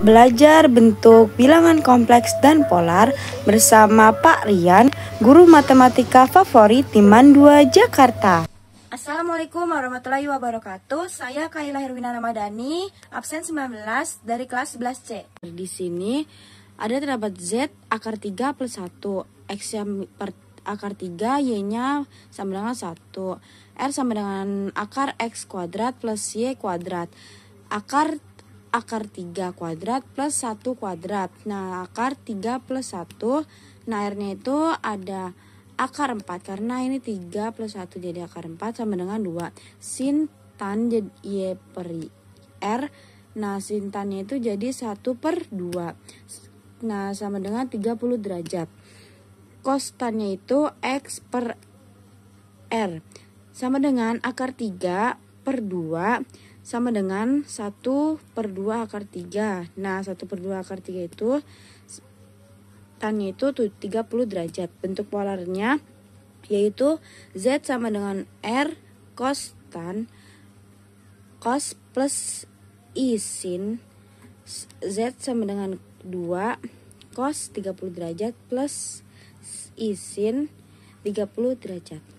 belajar bentuk bilangan kompleks dan polar bersama Pak Rian, guru matematika favorit di Mandua, Jakarta. Assalamualaikum warahmatullahi wabarakatuh. Saya Kaila Herwina Ramadhani, absen 19 dari kelas 11C. Di sini ada terdapat Z akar 3 plus 1, X yang per, akar 3, Y-nya sama dengan 1, R sama dengan akar X kuadrat plus Y kuadrat. Akar akar 3 kuadrat plus 1 kuadrat. Nah, akar 3 plus 1, nah akhirnya itu ada akar 4 karena ini 3 plus 1 jadi akar 4 sama dengan 2. Sin tan jadi Y per R. Nah, sin tannya itu jadi 1 per 2. Nah, sama dengan 30 derajat. Cos tannya itu X per R. Sama dengan akar 3 per 2 sama dengan 1 per 2 akar 3. Nah, 1 per 2 akar 3 itu tannya itu 30 derajat. Bentuk polarnya yaitu Z sama dengan R cos tan cos plus I sin Z sama dengan 2 cos 30 derajat plus I sin 30 derajat.